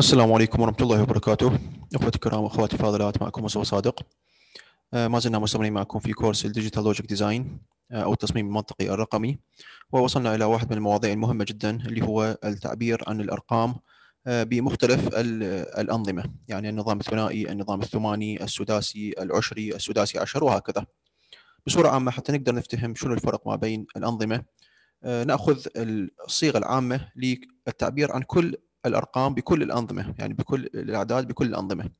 السلام عليكم ورحمة الله وبركاته أخوتي الكرام وأخواتي الفاضلات معكم مصطفى صادق آه، ما زلنا مستمرين معكم في كورس الديجيتال لوجيك ديزاين أو التصميم المنطقي الرقمي ووصلنا إلى واحد من المواضيع المهمة جدا اللي هو التعبير عن الأرقام آه، بمختلف الأنظمة يعني النظام الثنائي النظام الثماني السداسي العشري السداسي عشر وهكذا بصورة عامة حتى نقدر نفتهم شنو الفرق ما بين الأنظمة آه، نأخذ الصيغة العامة للتعبير عن كل الارقام بكل الانظمه يعني بكل الاعداد بكل الانظمه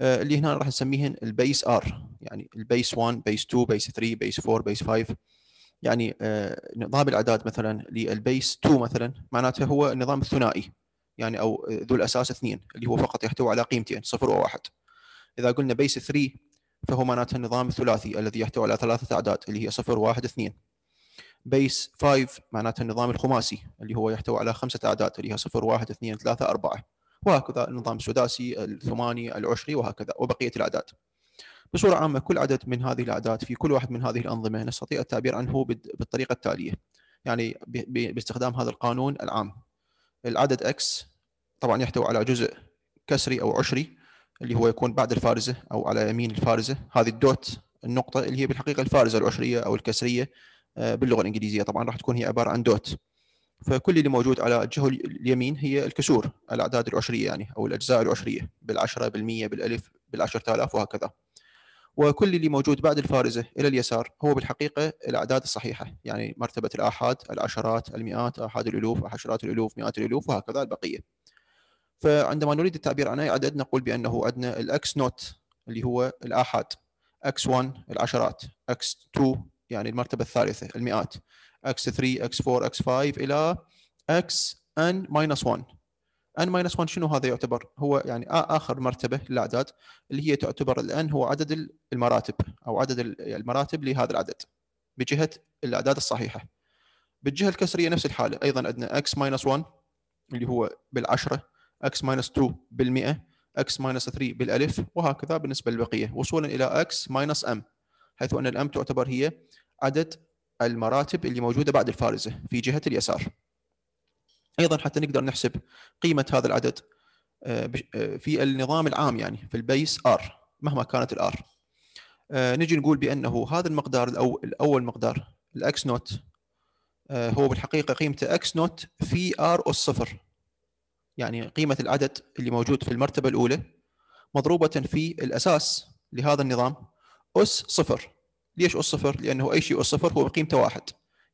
آه، اللي هنا راح نسميهن البيس ار يعني البيس 1 بيس 2 بيس 3 بيس 4 بيس 5 يعني آه، نظام الاعداد مثلا للبيس 2 مثلا معناته هو النظام الثنائي يعني او ذو الاساس اثنين اللي هو فقط يحتوي على قيمتين صفر وواحد اذا قلنا بيس 3 فهو معناته النظام الثلاثي الذي يحتوي على ثلاثه اعداد اللي هي صفر واحد اثنين بيس 5 معناته النظام الخماسي اللي هو يحتوي على خمسه اعداد اللي هي 0 1 2 3 4 وهكذا النظام السداسي الثماني العشري وهكذا وبقيه الاعداد. بصوره عامه كل عدد من هذه الاعداد في كل واحد من هذه الانظمه نستطيع التعبير عنه بالطريقه التاليه يعني باستخدام هذا القانون العام. العدد x طبعا يحتوي على جزء كسري او عشري اللي هو يكون بعد الفارزه او على يمين الفارزه هذه الدوت النقطه اللي هي بالحقيقه الفارزه العشريه او الكسريه باللغه الانجليزيه طبعا راح تكون هي عباره عن دوت فكل اللي موجود على الجهه اليمين هي الكسور الاعداد العشريه يعني او الاجزاء العشريه بالعشره بالمية بالالف بالعشرة آلاف وهكذا وكل اللي موجود بعد الفارزه الى اليسار هو بالحقيقه الاعداد الصحيحه يعني مرتبه الاحاد العشرات المئات احاد الالوف عشرات الالوف مئات الالوف وهكذا البقيه فعندما نريد التعبير عن اي عدد نقول بانه عندنا الاكس نوت اللي هو الاحاد اكس 1 العشرات اكس 2 يعني المرتبه الثالثه المئات x 3 x3 4 x 5 الى xn ان 1 n minus 1 شنو هذا يعتبر؟ هو يعني اخر مرتبه للاعداد اللي هي تعتبر الان هو عدد المراتب او عدد المراتب لهذا العدد بجهه الاعداد الصحيحه. بالجهه الكسريه نفس الحاله ايضا عندنا x minus 1 اللي هو بالعشره x minus 2 بالمئه x minus 3 بالالف وهكذا بالنسبه للبقيه وصولا الى x minus m حيث ان الام تعتبر هي عدد المراتب اللي موجوده بعد الفارزه في جهه اليسار. ايضا حتى نقدر نحسب قيمه هذا العدد آه، آه، في النظام العام يعني في البيس ار مهما كانت الار. آه، نجي نقول بانه هذا المقدار الأول, الاول مقدار الاكس نوت هو بالحقيقه قيمته اكس نوت في ار اس صفر يعني قيمه العدد اللي موجود في المرتبه الاولى مضروبه في الاساس لهذا النظام اس صفر ليش أس صفر؟ لأنه أي شيء أس صفر هو قيمته واحد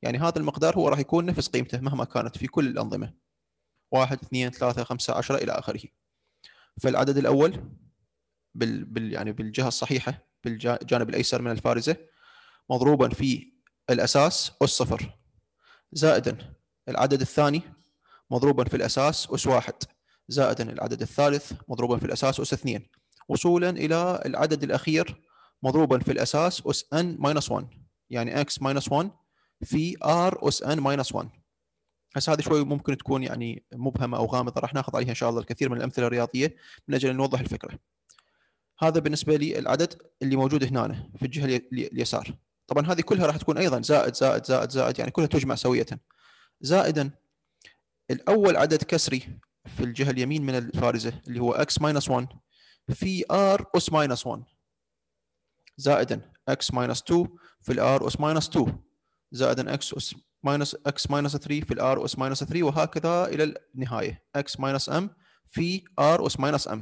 يعني هذا المقدار هو راح يكون نفس قيمته مهما كانت في كل الأنظمة واحد اثنين ثلاثة خمسة عشرة إلى آخره فالعدد الأول بال, بال يعني بالجهة الصحيحة بالجانب الأيسر من الفارزة مضروبا في الأساس أس صفر زائدا العدد الثاني مضروبا في الأساس أس واحد زائدا العدد الثالث مضروبا في الأساس أس اثنين وصولا إلى العدد الأخير مضروبا في الاساس اس ان ماينس 1 يعني اكس ماينس 1 في ار اس ان ماينس 1 هسه هذه شوي ممكن تكون يعني مبهمه او غامضه راح ناخذ عليها ان شاء الله الكثير من الامثله الرياضيه من اجل ان نوضح الفكره. هذا بالنسبه لي العدد اللي موجود هنا في الجهه اليسار. طبعا هذه كلها راح تكون ايضا زائد زائد زائد زائد يعني كلها تجمع سويه. زائدا الاول عدد كسري في الجهه اليمين من الفارزه اللي هو x 1 في r اس 1 زائدا x minus 2 في ال r اس minus 2 زائدا x اس minus x minus 3 في ال r اس minus 3 وهكذا الى النهايه x minus m في r اس minus m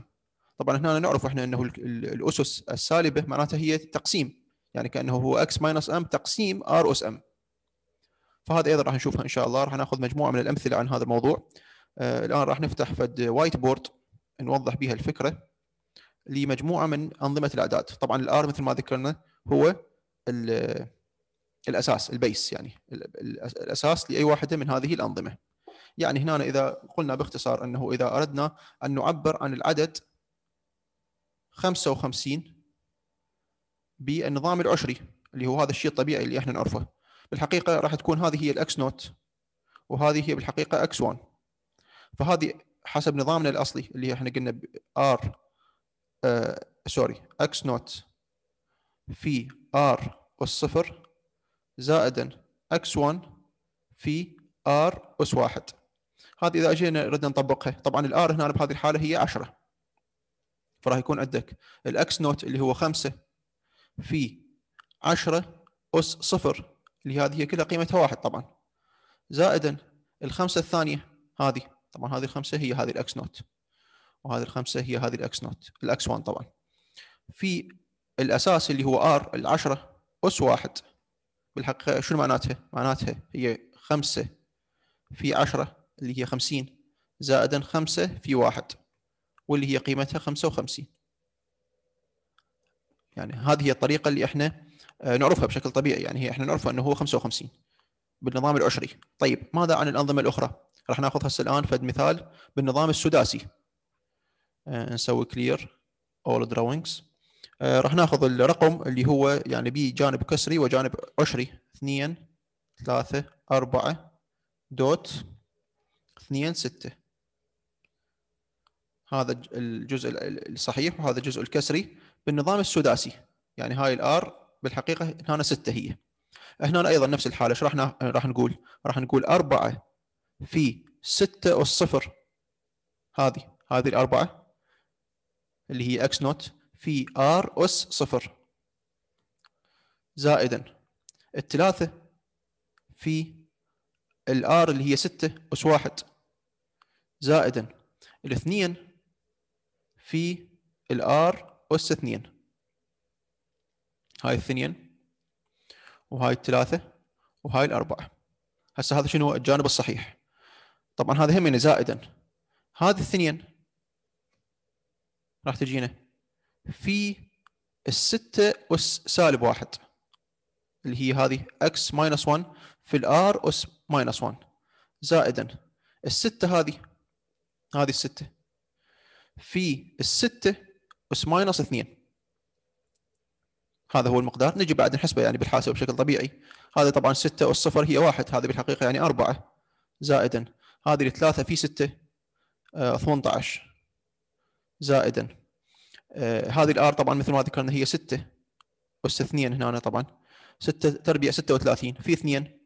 طبعا هنا نعرف احنا انه الاسس السالبه معناتها هي تقسيم يعني كانه هو x minus m تقسيم r اس m فهذا ايضا راح نشوفها ان شاء الله راح ناخذ مجموعه من الامثله عن هذا الموضوع آه الان راح نفتح فد وايت بورد نوضح بها الفكره لمجموعه من انظمه الاعداد طبعا الار مثل ما ذكرنا هو الاساس البيس يعني الاساس لاي واحده من هذه الانظمه يعني هنا اذا قلنا باختصار انه اذا اردنا ان نعبر عن العدد 55 بالنظام العشري اللي هو هذا الشيء الطبيعي اللي احنا نعرفه بالحقيقه راح تكون هذه هي الاكس نوت وهذه هي بالحقيقه اكس 1 فهذه حسب نظامنا الاصلي اللي احنا قلنا ار آه، سوري اكس نوت في ار صفر زائدا اكس 1 في ار اس 1 هذه اذا اجينا نريد نطبقها طبعا الار هنا بهذه الحاله هي 10 فراح يكون عندك الاكس نوت اللي هو 5 في 10 اس 0 اللي هذه هي كلها قيمتها واحد طبعا زائدا الخمسه الثانيه هذه طبعا هذه الخمسه هي هذه الاكس نوت وهذه الخمسه هي هذه الاكس نوت الاكس 1 طبعا في الاساس اللي هو ار ال10 اس 1 بالحقيقه شنو معناتها؟ معناتها هي 5 في 10 اللي هي 50 زائدا 5 في 1 واللي هي قيمتها 55 يعني هذه هي الطريقه اللي احنا آه، نعرفها بشكل طبيعي يعني هي احنا نعرفها انه هو 55 بالنظام العشري طيب ماذا عن الانظمه الاخرى راح ناخذ هسه الان فد مثال بالنظام السداسي آه، نسوي كلير اول دراونجز راح ناخذ الرقم اللي هو يعني بيه جانب كسري وجانب عشري 2 3 4 دوت 2 6 هذا الجزء الصحيح وهذا الجزء الكسري بالنظام السداسي يعني هاي الار بالحقيقه هنا 6 هي هنا ايضا نفس الحاله ايش راح راح نقول؟ راح نقول 4 في 6 والصفر هذه هذه الاربعه اللي هي اكس نوت في ار اس صفر زائدا الثلاثة في الار اللي هي ستة اس واحد زائدا الاثنين في الار اس اثنين هاي الاثنين وهاي الثلاثة وهاي الأربعة هسه هذا شنو الجانب الصحيح طبعا هذا همين يعني زائدا هذا الاثنين راح تجينا في الستة أس سالب واحد اللي هي هذه x ماينس 1 في الار أس ماينس 1 زائدا الستة هذه هذه الستة في الستة أس ماينس 2 هذا هو المقدار نجي بعد نحسبه يعني بالحاسب بشكل طبيعي هذا طبعا 6 والصفر هي واحد هذه بالحقيقة يعني أربعة زائدا هذه الثلاثة في 6 18 آه، زائدا آه هذه الار طبعا مثل ما ذكرنا هي 6 اس 2 هنا طبعا 6 تربيع 36 في 2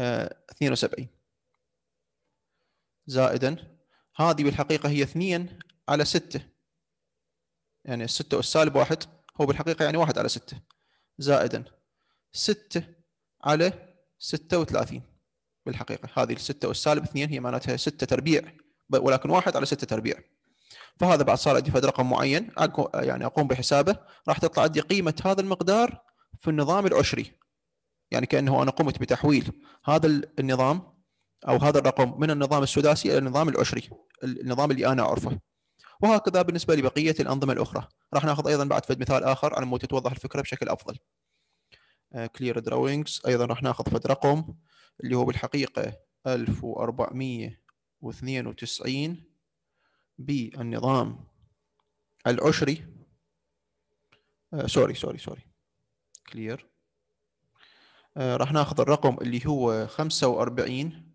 72 آه، زائدا هذه بالحقيقه هي 2 على 6 يعني 6 اس سالب 1 هو بالحقيقه يعني 1 على 6 زائدا 6 على 36 بالحقيقه هذه 6 اس سالب 2 هي معناتها 6 تربيع ولكن 1 على 6 تربيع فهذا بعد صار عندي فد رقم معين يعني اقوم بحسابه راح تطلع عندي قيمه هذا المقدار في النظام العشري يعني كانه انا قمت بتحويل هذا النظام او هذا الرقم من النظام السداسي الى النظام العشري النظام اللي انا اعرفه وهكذا بالنسبه لبقيه الانظمه الاخرى راح ناخذ ايضا بعد فد مثال اخر على مود تتوضح الفكره بشكل افضل كلير آه، دراوينجز ايضا راح ناخذ فد رقم اللي هو بالحقيقه 1492 بالنظام العشري آه، سوري سوري سوري كلير آه، راح ناخذ الرقم اللي هو 45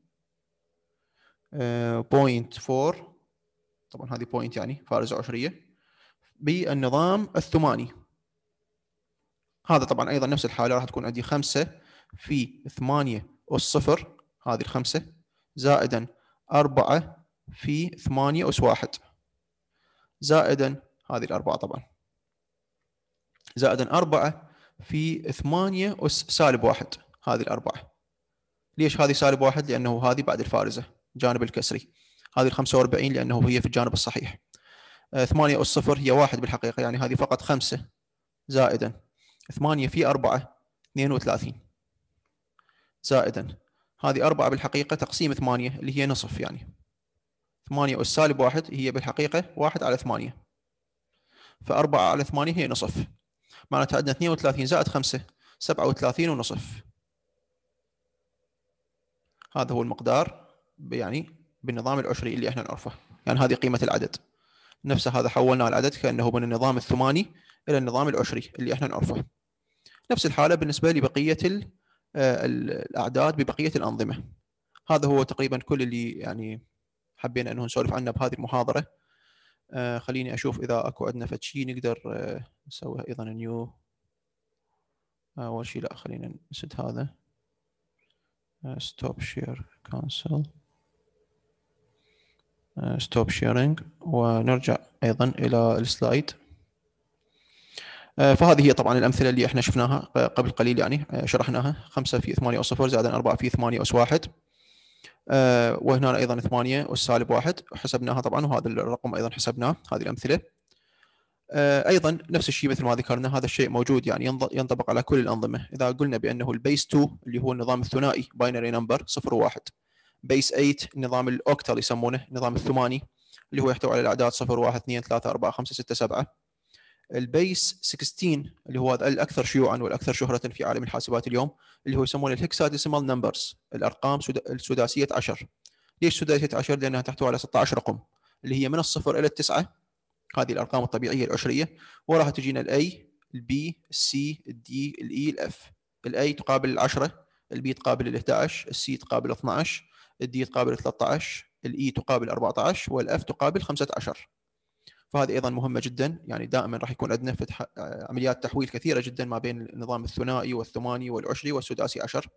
بوينت 4 طبعا هذه بوينت يعني فارزة عشرية بالنظام الثماني هذا طبعا ايضا نفس الحالة راح تكون عندي 5 في 8 والصفر هذه الخمسة زائدا 4 في 8 أس 1 زائدا هذه الأربعة طبعا زائدا 4 في 8 أس سالب 1 هذه الأربعة ليش هذه سالب 1 لأنه هذه بعد الفارزة جانب الكسري هذه 45 لأنه هي في الجانب الصحيح 8 آه، أس 0 هي 1 بالحقيقة يعني هذه فقط 5 زائدا 8 في 4 32 زائدا هذه 4 بالحقيقة تقسيم 8 اللي هي نصف يعني 8 أس سالب واحد هي بالحقيقة واحد على ثمانية 4 على 8 هي نصف معناتها عندنا 32 زائد 5 37 ونصف هذا هو المقدار يعني بالنظام العشري اللي احنا نعرفه يعني هذه قيمة العدد نفسه هذا حولناه العدد كأنه من النظام الثماني إلى النظام العشري اللي احنا نعرفه نفس الحالة بالنسبة لبقية آه، الأعداد ببقية الأنظمة هذا هو تقريبا كل اللي يعني حبينا انه نسولف عنه بهذه المحاضره آه، خليني اشوف اذا اكو عندنا فد شيء نقدر آه، نسويها ايضا نيو آه، اول شيء لا خلينا نسد هذا ستوب شير كانسل ستوب شيرنج ونرجع ايضا الى السلايد فهذه هي طبعا الامثله اللي احنا شفناها قبل قليل يعني شرحناها 5 في 8 اس 0 زائد 4 في 8 اس 1 آه، وهنا ايضا 8 والسالب 1 وحسبناها طبعا وهذا الرقم ايضا حسبناه هذه الامثله آه، ايضا نفس الشيء مثل ما ذكرنا هذا الشيء موجود يعني ينطبق على كل الانظمه اذا قلنا بانه البيس 2 اللي هو النظام الثنائي باينري نمبر 0 و1 بيس 8 نظام الاوكتال يسمونه نظام الثماني اللي هو يحتوي على الاعداد 0 1 2 3 4 5 6 7 البيس 16 اللي هو الاكثر شيوعا والاكثر شهره في عالم الحاسبات اليوم اللي هو يسمونه الهكساديسيمال نمبرز الارقام السداسيه 10 ليش سداسيه 10 لانها تحتوي على 16 رقم اللي هي من الصفر الى التسعه هذه الارقام الطبيعيه العشريه وراها تجينا الاي البي السي الدي الاي e، الاف الاي تقابل العشرة البي تقابل ال 11 السي تقابل 12 الدي تقابل 13 الاي e تقابل 14 والاف تقابل 15 فهذه ايضا مهمه جدا يعني دائما راح يكون عندنا فتح عمليات تحويل كثيره جدا ما بين النظام الثنائي والثماني والعشري والسداسي عشر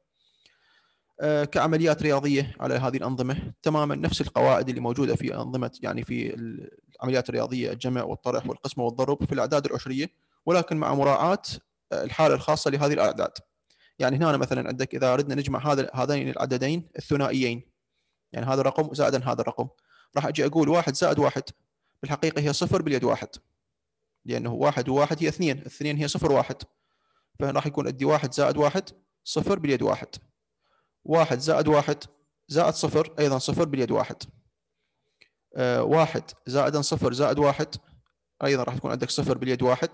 آه، كعمليات رياضيه على هذه الانظمه تماما نفس القواعد اللي موجوده في انظمه يعني في العمليات الرياضيه الجمع والطرح والقسمه والضرب في الاعداد العشريه ولكن مع مراعاه الحاله الخاصه لهذه الاعداد يعني هنا مثلا عندك اذا اردنا نجمع هذا هذين العددين الثنائيين يعني هذا الرقم زائدا هذا الرقم راح اجي اقول واحد زائد واحد في الحقيقة هي صفر باليد واحد لأنه واحد وواحد هي اثنين اثنين هي صفر واحد فراح يكون أدي واحد زائد واحد صفر باليد واحد واحد زائد واحد زائد صفر أيضا صفر باليد واحد آه واحد زائد صفر زائد واحد أيضا راح تكون عندك صفر باليد واحد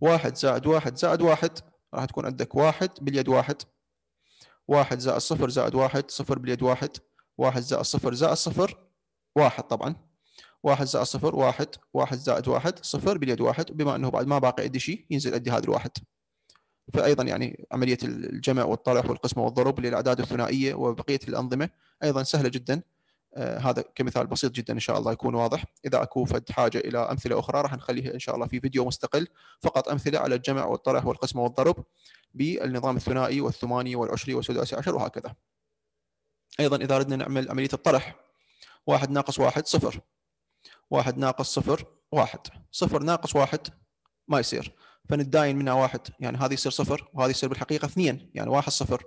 واحد زائد واحد زائد واحد راح تكون عندك واحد باليد واحد واحد زائد صفر زائد واحد صفر باليد واحد واحد زائد صفر زائد صفر واحد طبعا واحد زائد صفر واحد واحد زائد واحد صفر باليد واحد بما انه بعد ما باقي عندي شيء ينزل عندي هذا الواحد فايضا يعني عمليه الجمع والطرح والقسمه والضرب للاعداد الثنائيه وبقيه الانظمه ايضا سهله جدا آه هذا كمثال بسيط جدا ان شاء الله يكون واضح اذا اكو فد حاجه الى امثله اخرى راح نخليها ان شاء الله في فيديو مستقل فقط امثله على الجمع والطرح والقسمه والضرب بالنظام الثنائي والثماني والعشري والسداسي عشر وهكذا ايضا اذا اردنا نعمل عمليه الطرح واحد ناقص واحد صفر واحد ناقص صفر واحد صفر ناقص واحد ما يصير فنتداين منها واحد يعني هذه يصير صفر وهذه يصير بالحقيقه اثنين يعني واحد صفر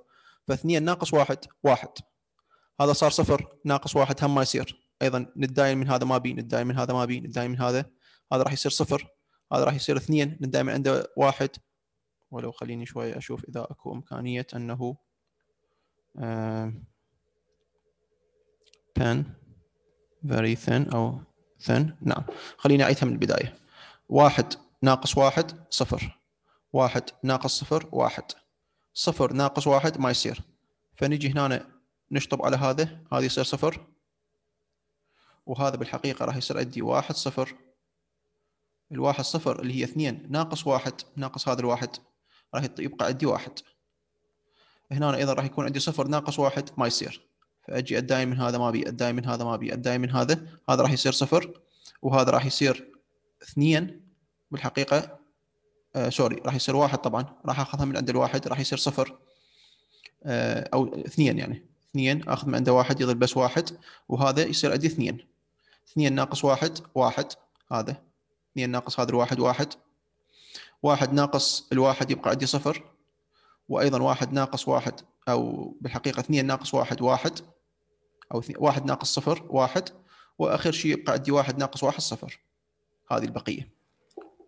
فاثنين ناقص واحد واحد هذا صار صفر ناقص واحد هم ما يصير ايضا نتداين من هذا ما بي نتداين من هذا ما بي نتداين من هذا هذا راح يصير صفر هذا راح يصير اثنين نتداين من عنده واحد ولو خليني شوي اشوف اذا اكو امكانيه انه آه pen very thin او اثنين نعم خليني أعيدها من البداية واحد ناقص واحد صفر واحد ناقص صفر واحد صفر ناقص واحد ما يصير فنجي هنا نشطب على هذا هذا يصير صفر وهذا بالحقيقة راح يصير عندي واحد صفر الواحد صفر اللي هي اثنين ناقص واحد ناقص هذا الواحد راح يبقى عندي واحد هنا ايضا راح يكون عندي صفر ناقص واحد ما يصير فاجي الدايم من هذا ما ابي الدايم من هذا ما ابي الدايم من هذا هذا راح يصير صفر وهذا راح يصير اثنين بالحقيقه آه سوري راح يصير واحد طبعا راح اخذها من عند الواحد راح يصير صفر آه او اثنين يعني اثنين اخذ من عنده واحد يضل بس واحد وهذا يصير عندي اثنين اثنين ناقص واحد واحد هذا اثنين ناقص هذا الواحد واحد واحد ناقص الواحد يبقى عندي صفر وايضا واحد ناقص واحد او بالحقيقه اثنين ناقص واحد واحد او واحد ناقص صفر واحد واخر شيء يبقى عندي واحد ناقص واحد صفر هذه البقيه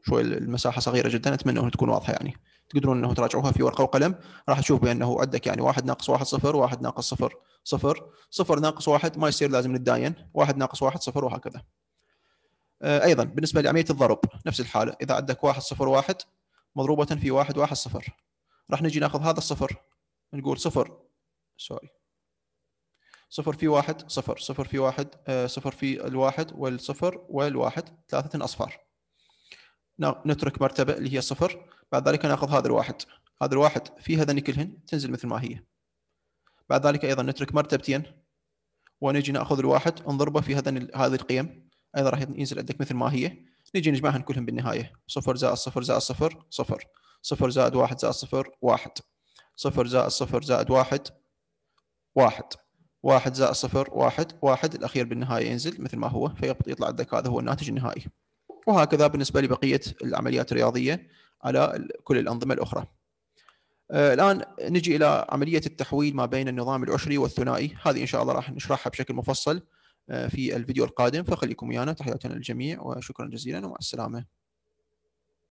شوي المساحه صغيره جدا اتمنى انها تكون واضحه يعني تقدرون انه تراجعوها في ورقه وقلم راح تشوف بانه عندك يعني واحد ناقص واحد صفر واحد ناقص صفر صفر صفر ناقص واحد ما يصير لازم نتداين واحد ناقص واحد صفر وهكذا آه، ايضا بالنسبه لعمليه الضرب نفس الحاله اذا عندك واحد صفر واحد مضروبه في واحد واحد صفر راح نجي ناخذ هذا الصفر نقول صفر سوري صفر في واحد صفر صفر في واحد آه، صفر في الواحد والصفر والواحد ثلاثة أصفار نترك مرتبة اللي هي صفر بعد ذلك ناخذ هذا الواحد هذا الواحد في هذني كلهن تنزل مثل ما هي بعد ذلك أيضا نترك مرتبتين ونجي ناخذ الواحد نضربه في هذا هذه القيم ايضا راح ينزل عندك مثل ما هي نجي نجمعهن كلهم بالنهايه صفر زائد صفر زائد صفر صفر صفر زائد واحد زائد صفر واحد صفر زائد صفر زائد واحد واحد واحد زائد صفر واحد واحد الأخير بالنهاية ينزل مثل ما هو فيطلع الذكاء هذا هو الناتج النهائي وهكذا بالنسبة لبقية العمليات الرياضية على كل الأنظمة الأخرى آه، الآن نجي إلى عملية التحويل ما بين النظام العشري والثنائي هذه إن شاء الله راح نشرحها بشكل مفصل آه، في الفيديو القادم فخليكم ويانا تحياتنا للجميع وشكرا جزيلا ومع السلامة